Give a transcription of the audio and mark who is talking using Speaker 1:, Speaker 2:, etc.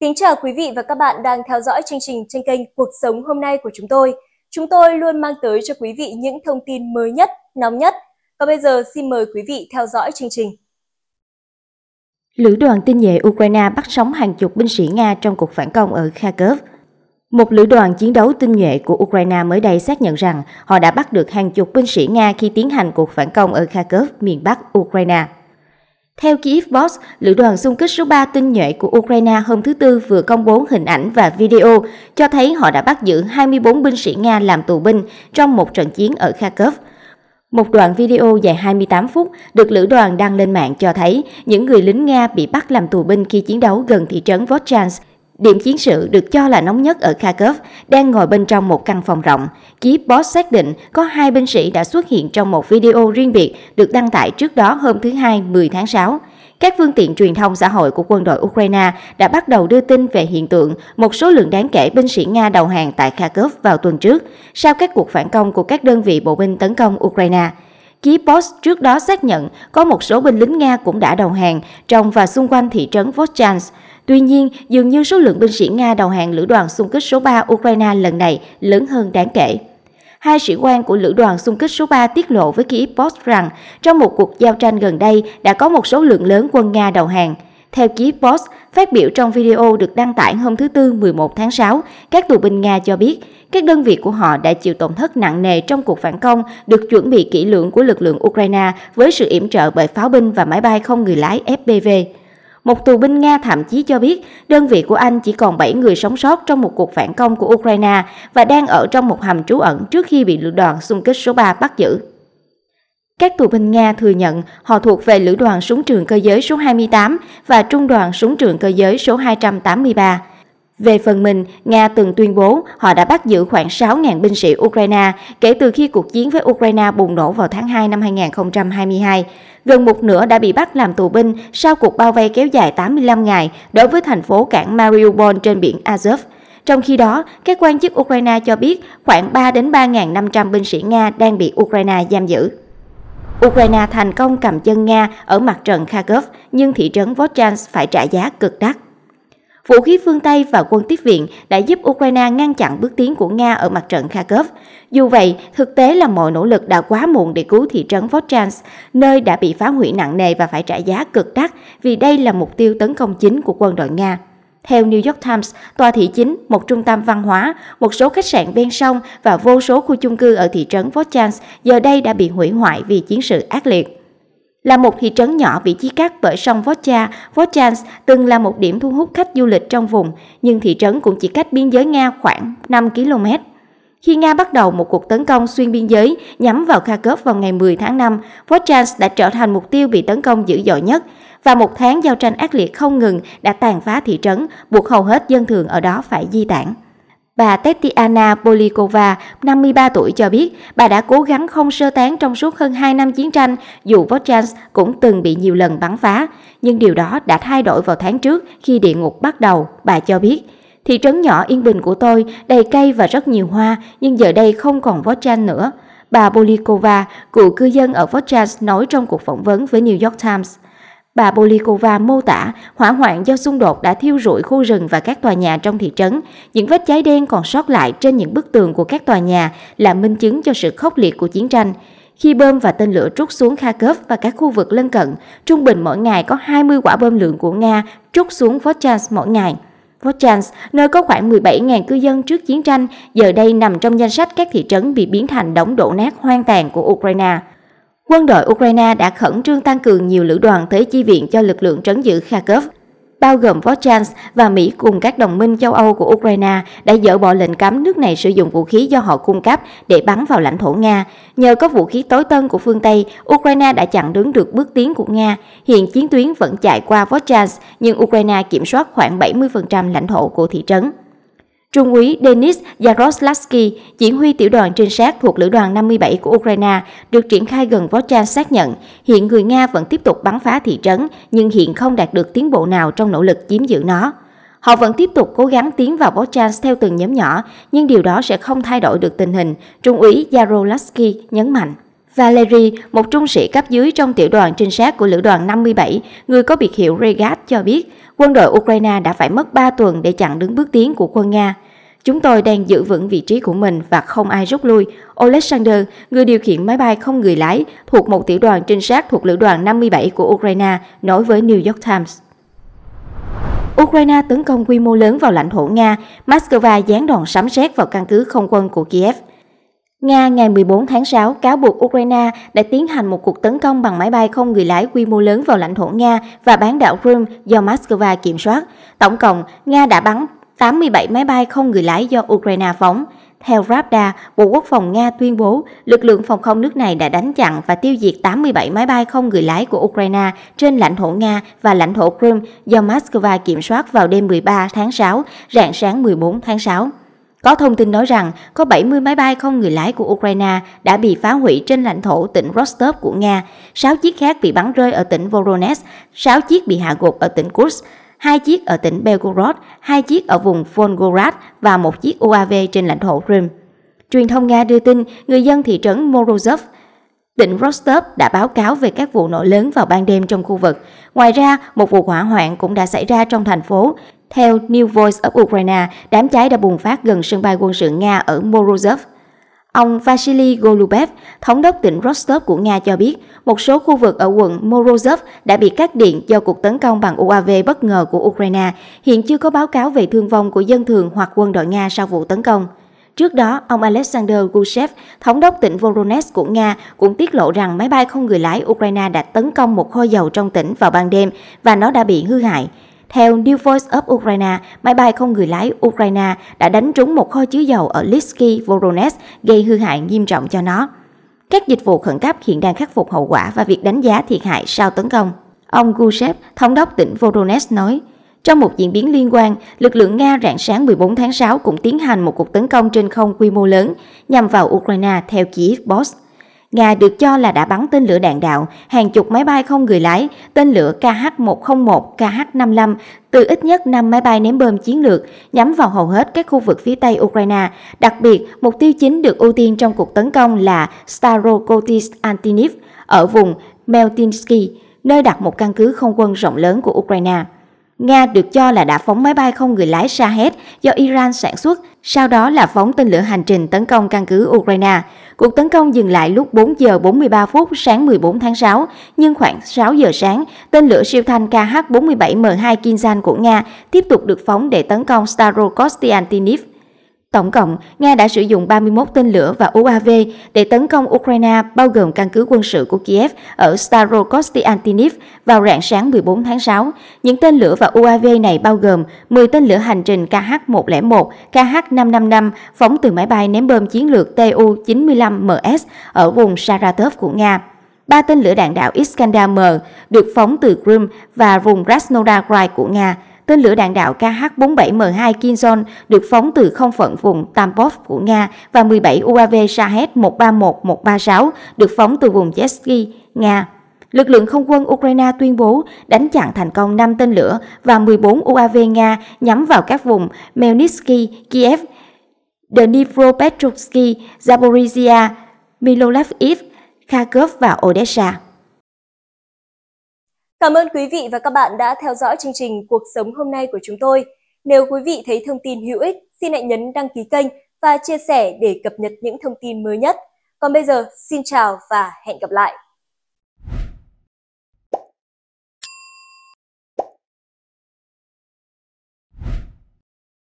Speaker 1: Kính chào quý vị và các bạn đang theo dõi chương trình trên kênh Cuộc sống hôm nay của chúng tôi. Chúng tôi luôn mang tới cho quý vị những thông tin mới nhất, nóng nhất. Và bây giờ xin mời quý vị theo dõi chương trình. Lữ đoàn tinh nhuệ Ukraine bắt sống hàng chục binh sĩ Nga trong cuộc phản công ở Kharkov. Một lữ đoàn chiến đấu tinh nhuệ của Ukraine mới đây xác nhận rằng họ đã bắt được hàng chục binh sĩ Nga khi tiến hành cuộc phản công ở Kharkov, miền Bắc Ukraine. Theo Kiev Boss, lữ đoàn xung kích số 3 tinh nhuệ của Ukraine hôm thứ Tư vừa công bố hình ảnh và video cho thấy họ đã bắt giữ 24 binh sĩ Nga làm tù binh trong một trận chiến ở Kharkov. Một đoạn video dài 28 phút được lữ đoàn đăng lên mạng cho thấy những người lính Nga bị bắt làm tù binh khi chiến đấu gần thị trấn Vovchansk Điểm chiến sự được cho là nóng nhất ở Kharkov đang ngồi bên trong một căn phòng rộng. Kiev Post xác định có hai binh sĩ đã xuất hiện trong một video riêng biệt được đăng tải trước đó hôm thứ Hai 10 tháng 6. Các phương tiện truyền thông xã hội của quân đội Ukraine đã bắt đầu đưa tin về hiện tượng một số lượng đáng kể binh sĩ Nga đầu hàng tại Kharkov vào tuần trước, sau các cuộc phản công của các đơn vị bộ binh tấn công Ukraine. Ký Post trước đó xác nhận có một số binh lính Nga cũng đã đầu hàng trong và xung quanh thị trấn Voschansk, Tuy nhiên, dường như số lượng binh sĩ Nga đầu hàng lữ đoàn xung kích số 3 Ukraine lần này lớn hơn đáng kể. Hai sĩ quan của lữ đoàn xung kích số 3 tiết lộ với Kiev Post rằng trong một cuộc giao tranh gần đây đã có một số lượng lớn quân Nga đầu hàng. Theo Kiev Post, phát biểu trong video được đăng tải hôm thứ Tư 11 tháng 6, các tù binh Nga cho biết các đơn vị của họ đã chịu tổn thất nặng nề trong cuộc phản công được chuẩn bị kỹ lưỡng của lực lượng Ukraine với sự yểm trợ bởi pháo binh và máy bay không người lái FPV. Một tù binh Nga thậm chí cho biết đơn vị của Anh chỉ còn 7 người sống sót trong một cuộc phản công của Ukraine và đang ở trong một hầm trú ẩn trước khi bị lữ đoàn xung kích số 3 bắt giữ. Các tù binh Nga thừa nhận họ thuộc về lữ đoàn súng trường cơ giới số 28 và trung đoàn súng trường cơ giới số 283. Về phần mình, Nga từng tuyên bố họ đã bắt giữ khoảng 6.000 binh sĩ Ukraine kể từ khi cuộc chiến với Ukraine bùng nổ vào tháng 2 năm 2022. Gần một nửa đã bị bắt làm tù binh sau cuộc bao vây kéo dài 85 ngày đối với thành phố cảng Mariupol trên biển Azov. Trong khi đó, các quan chức Ukraine cho biết khoảng 3 đến 3.500 binh sĩ Nga đang bị Ukraine giam giữ. Ukraine thành công cầm chân Nga ở mặt trận Kharkov, nhưng thị trấn Vozchansk phải trả giá cực đắt. Vũ khí phương Tây và quân tiếp viện đã giúp Ukraine ngăn chặn bước tiến của Nga ở mặt trận Kharkov. Dù vậy, thực tế là mọi nỗ lực đã quá muộn để cứu thị trấn Vovchansk, nơi đã bị phá hủy nặng nề và phải trả giá cực đắt vì đây là mục tiêu tấn công chính của quân đội Nga. Theo New York Times, tòa thị chính, một trung tâm văn hóa, một số khách sạn ven sông và vô số khu chung cư ở thị trấn Vovchansk giờ đây đã bị hủy hoại vì chiến sự ác liệt là một thị trấn nhỏ bị chia cắt bởi sông Voscha. Voschansk từng là một điểm thu hút khách du lịch trong vùng, nhưng thị trấn cũng chỉ cách biên giới Nga khoảng 5 km. Khi Nga bắt đầu một cuộc tấn công xuyên biên giới nhắm vào Kharkov vào ngày 10 tháng 5, Voschansk đã trở thành mục tiêu bị tấn công dữ dội nhất và một tháng giao tranh ác liệt không ngừng đã tàn phá thị trấn, buộc hầu hết dân thường ở đó phải di tản. Bà Tetiana Polikova, 53 tuổi cho biết bà đã cố gắng không sơ tán trong suốt hơn 2 năm chiến tranh dù Vojans cũng từng bị nhiều lần bắn phá. Nhưng điều đó đã thay đổi vào tháng trước khi địa ngục bắt đầu, bà cho biết. Thị trấn nhỏ yên bình của tôi đầy cây và rất nhiều hoa nhưng giờ đây không còn Vojans nữa. Bà Polikova, cựu cư dân ở Vojans nói trong cuộc phỏng vấn với New York Times – Bà Bolikova mô tả hỏa hoạn do xung đột đã thiêu rụi khu rừng và các tòa nhà trong thị trấn. Những vết cháy đen còn sót lại trên những bức tường của các tòa nhà là minh chứng cho sự khốc liệt của chiến tranh. Khi bơm và tên lửa trút xuống Kharkov và các khu vực lân cận, trung bình mỗi ngày có 20 quả bơm lượng của Nga trút xuống Vojtans mỗi ngày. Vojtans, nơi có khoảng 17.000 cư dân trước chiến tranh, giờ đây nằm trong danh sách các thị trấn bị biến thành đống đổ nát hoang tàn của Ukraine quân đội Ukraine đã khẩn trương tăng cường nhiều lữ đoàn tới chi viện cho lực lượng trấn giữ Kharkov. Bao gồm Vosjans và Mỹ cùng các đồng minh châu Âu của Ukraine đã dỡ bỏ lệnh cấm nước này sử dụng vũ khí do họ cung cấp để bắn vào lãnh thổ Nga. Nhờ có vũ khí tối tân của phương Tây, Ukraine đã chặn đứng được bước tiến của Nga. Hiện chiến tuyến vẫn chạy qua Vosjans, nhưng Ukraine kiểm soát khoảng 70% lãnh thổ của thị trấn. Trung úy Denis Yaroslavsky, chỉ huy tiểu đoàn trinh sát thuộc lữ đoàn 57 của Ukraine, được triển khai gần Vosjan xác nhận hiện người Nga vẫn tiếp tục bắn phá thị trấn nhưng hiện không đạt được tiến bộ nào trong nỗ lực chiếm giữ nó. Họ vẫn tiếp tục cố gắng tiến vào Vosjan theo từng nhóm nhỏ, nhưng điều đó sẽ không thay đổi được tình hình, Trung úy Yaroslavsky nhấn mạnh. Valery, một trung sĩ cấp dưới trong tiểu đoàn trinh sát của lữ đoàn 57, người có biệt hiệu Regat cho biết, quân đội Ukraine đã phải mất 3 tuần để chặn đứng bước tiến của quân Nga. Chúng tôi đang giữ vững vị trí của mình và không ai rút lui. Oleksandr, người điều khiển máy bay không người lái, thuộc một tiểu đoàn trinh sát thuộc lữ đoàn 57 của Ukraine, nói với New York Times. Ukraine tấn công quy mô lớn vào lãnh thổ Nga, Moscow giáng đòn sấm sét vào căn cứ không quân của Kiev. Nga ngày 14 tháng 6 cáo buộc Ukraine đã tiến hành một cuộc tấn công bằng máy bay không người lái quy mô lớn vào lãnh thổ Nga và bán đảo Crimea do Moscow kiểm soát. Tổng cộng, Nga đã bắn 87 máy bay không người lái do Ukraine phóng. Theo Ravda, Bộ Quốc phòng Nga tuyên bố lực lượng phòng không nước này đã đánh chặn và tiêu diệt 87 máy bay không người lái của Ukraine trên lãnh thổ Nga và lãnh thổ Crimea do Moscow kiểm soát vào đêm 13 tháng 6, rạng sáng 14 tháng 6. Có thông tin nói rằng có 70 máy bay không người lái của Ukraine đã bị phá hủy trên lãnh thổ tỉnh Rostov của Nga, 6 chiếc khác bị bắn rơi ở tỉnh Voronezh, 6 chiếc bị hạ gục ở tỉnh Kursk, 2 chiếc ở tỉnh Belgorod, 2 chiếc ở vùng Volgograd và một chiếc UAV trên lãnh thổ Crimea. Truyền thông Nga đưa tin người dân thị trấn Morozov, tỉnh Rostov đã báo cáo về các vụ nổ lớn vào ban đêm trong khu vực. Ngoài ra, một vụ hỏa hoạn cũng đã xảy ra trong thành phố, theo New Voice of Ukraine, đám cháy đã bùng phát gần sân bay quân sự Nga ở Morozov. Ông Vasily Golubev, thống đốc tỉnh Rostov của Nga cho biết, một số khu vực ở quận Morozov đã bị cắt điện do cuộc tấn công bằng UAV bất ngờ của Ukraine. Hiện chưa có báo cáo về thương vong của dân thường hoặc quân đội Nga sau vụ tấn công. Trước đó, ông Alexander Gushev, thống đốc tỉnh Voronezh của Nga, cũng tiết lộ rằng máy bay không người lái Ukraine đã tấn công một kho dầu trong tỉnh vào ban đêm và nó đã bị hư hại. Theo New Voice of Ukraine, máy bay không người lái Ukraine đã đánh trúng một kho chứa dầu ở Litsky Voronezh, gây hư hại nghiêm trọng cho nó. Các dịch vụ khẩn cấp hiện đang khắc phục hậu quả và việc đánh giá thiệt hại sau tấn công. Ông Gusev, thống đốc tỉnh Voronezh nói, trong một diễn biến liên quan, lực lượng Nga rạng sáng 14 tháng 6 cũng tiến hành một cuộc tấn công trên không quy mô lớn nhằm vào Ukraine theo Kiev Post. Nga được cho là đã bắn tên lửa đạn đạo, hàng chục máy bay không người lái, tên lửa KH-101, KH-55 từ ít nhất 5 máy bay ném bom chiến lược nhắm vào hầu hết các khu vực phía Tây Ukraine. Đặc biệt, mục tiêu chính được ưu tiên trong cuộc tấn công là Starokotis Antiniv ở vùng Meltinsky, nơi đặt một căn cứ không quân rộng lớn của Ukraine. Nga được cho là đã phóng máy bay không người lái Shahed do Iran sản xuất sau đó là phóng tên lửa hành trình tấn công căn cứ Ukraine. Cuộc tấn công dừng lại lúc 4 giờ 43 phút sáng 14 tháng 6, nhưng khoảng 6 giờ sáng, tên lửa siêu thanh KH-47M2 Kinzhan của Nga tiếp tục được phóng để tấn công Starokostiantiniv Tổng cộng, Nga đã sử dụng 31 tên lửa và UAV để tấn công Ukraine bao gồm căn cứ quân sự của Kiev ở Starokostiantiniv vào rạng sáng 14 tháng 6. Những tên lửa và UAV này bao gồm 10 tên lửa hành trình KH-101, KH-555 phóng từ máy bay ném bom chiến lược Tu-95MS ở vùng Saratov của Nga ba tên lửa đạn đạo Iskander-M được phóng từ Crimea và vùng Krasnodar của Nga – tên lửa đạn đạo KH-47M2 Kinzhal được phóng từ không phận vùng Tambov của Nga và 17 UAV Shahed 131/136 được phóng từ vùng Yesky, Nga. Lực lượng không quân Ukraine tuyên bố đánh chặn thành công 5 tên lửa và 14 UAV Nga nhắm vào các vùng Melnitsky, Kiev, Dnipropetrovsky, Zaporizhia, Milolev, Kharkov và Odessa. Cảm ơn quý vị và các bạn đã theo dõi chương trình Cuộc sống hôm nay của chúng tôi. Nếu quý vị thấy thông tin hữu ích, xin hãy nhấn đăng ký kênh và chia sẻ để cập nhật những thông tin mới nhất. Còn bây giờ, xin chào và hẹn gặp lại!